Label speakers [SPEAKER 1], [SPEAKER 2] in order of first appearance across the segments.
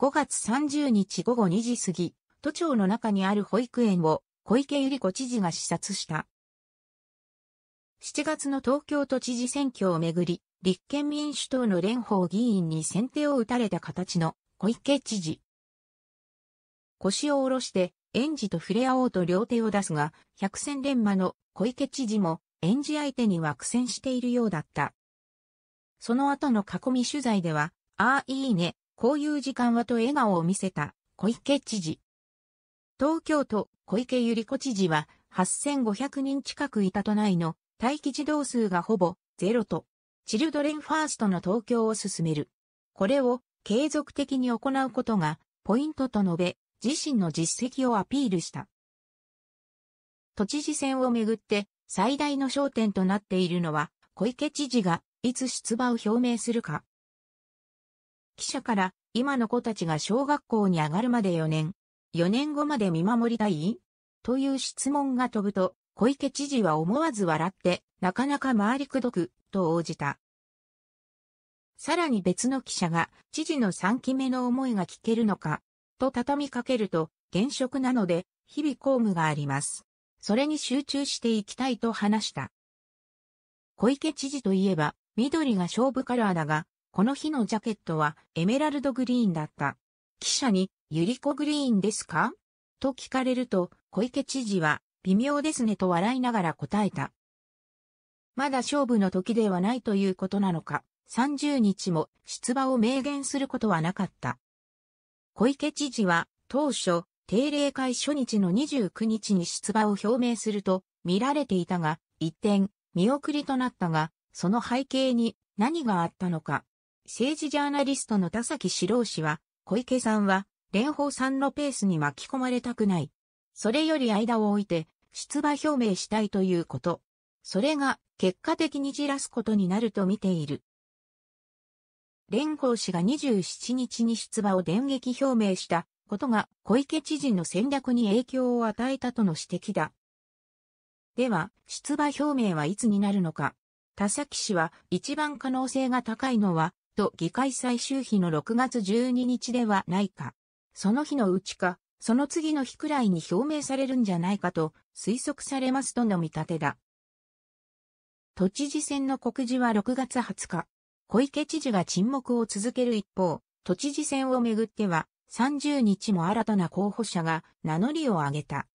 [SPEAKER 1] 5月30日午後2時過ぎ、都庁の中にある保育園を小池百合子知事が視察した。7月の東京都知事選挙をめぐり、立憲民主党の蓮舫議員に先手を打たれた形の小池知事。腰を下ろして園児と触れ合おうと両手を出すが、百戦錬磨の小池知事も園児相手には苦戦しているようだった。その後の囲み取材では、ああいいね、こういう時間はと笑顔を見せた小池知事。東京都小池百合子知事は8500人近くいた都内の待機児童数がほぼゼロと、チルドレンファーストの東京を進める。これを継続的に行うことがポイントと述べ、自身の実績をアピールした。都知事選をめぐって最大の焦点となっているのは、小池知事がいつ出馬を表明するか、記者から、今の子たちが小学校に上がるまで4年、4年後まで見守りたいという質問が飛ぶと、小池知事は思わず笑って、なかなか回りくどく、と応じた。さらに別の記者が、知事の3期目の思いが聞けるのか、と畳みかけると、現職なので、日々公務があります。それに集中していきたいと話した。小池知事といえば、緑が勝負カラーだが、この日のジャケットはエメラルドグリーンだった。記者に、ゆりこグリーンですかと聞かれると、小池知事は、微妙ですねと笑いながら答えた。まだ勝負の時ではないということなのか、30日も出馬を明言することはなかった。小池知事は、当初、定例会初日の29日に出馬を表明すると見られていたが、一転、見送りとなったが、その背景に何があったのか、政治ジャーナリストの田崎史郎氏は、小池さんは、蓮舫さんのペースに巻き込まれたくない。それより間を置いて、出馬表明したいということ。それが、結果的にじらすことになると見ている。蓮舫氏が27日に出馬を電撃表明したことが小池知事の戦略に影響を与えたとの指摘だ。では、出馬表明はいつになるのか。田崎氏は一番可能性が高いのはと議会最終日の6月12日ではないか。その日のうちか、その次の日くらいに表明されるんじゃないかと推測されますとの見立てだ。都知事選の告示は6月20日。小池知事が沈黙を続ける一方、都知事選をめぐっては30日も新たな候補者が名乗りを上げた。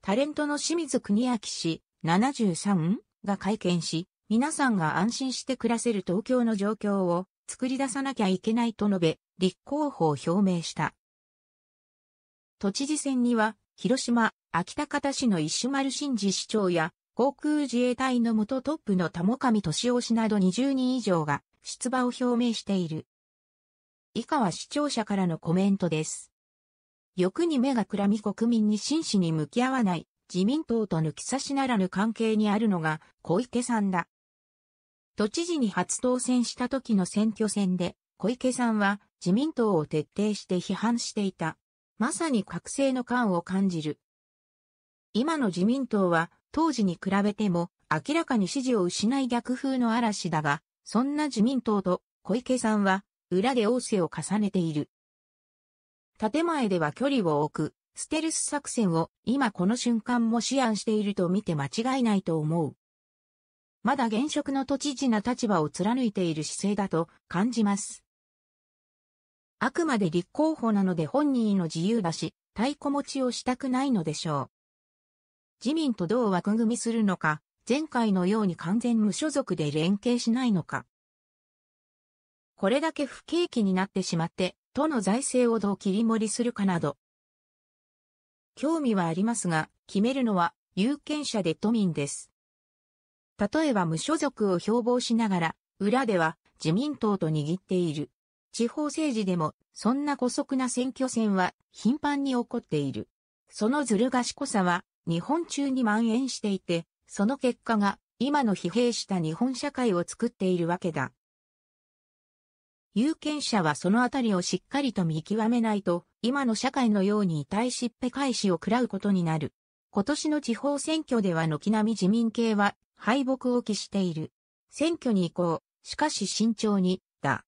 [SPEAKER 1] タレントの清水国明氏73が会見し、皆さんが安心して暮らせる東京の状況を作り出さなきゃいけないと述べ、立候補を表明した。都知事選には、広島、秋田方市の石丸真二市長や、航空自衛隊の元トップの田上俊夫氏など20人以上が出馬を表明している。以下は視聴者からのコメントです。欲に目がくらみ国民に真摯に向き合わない自民党と抜き差しならぬ関係にあるのが小池さんだ。都知事に初当選した時の選挙戦で、小池さんは自民党を徹底して批判していた。まさに覚醒の感を感じる。今の自民党は当時に比べても明らかに支持を失い逆風の嵐だが、そんな自民党と小池さんは裏で仰せを重ねている。建前では距離を置く、ステルス作戦を今この瞬間も思案していると見て間違いないと思う。まだ現職の都知事な立場を貫いている姿勢だと感じます。あくまで立候補なので本人の自由だし、太鼓持ちをしたくないのでしょう。自民とどう枠組みするのか、前回のように完全無所属で連携しないのか。これだけ不景気になってしまって、都の財政をどう切り盛りするかなど。興味はありますが、決めるのは有権者で都民です。例えば無所属を標榜しながら、裏では自民党と握っている。地方政治でも、そんな古速な選挙戦は頻繁に起こっている。そのずる賢さは、日本中に蔓延していて、その結果が、今の疲弊した日本社会を作っているわけだ。有権者はそのあたりをしっかりと見極めないと、今の社会のように痛いしっぺ返しを食らうことになる。今年の地方選挙では軒並み自民系は敗北を期している。選挙に行こう。しかし慎重に、だ。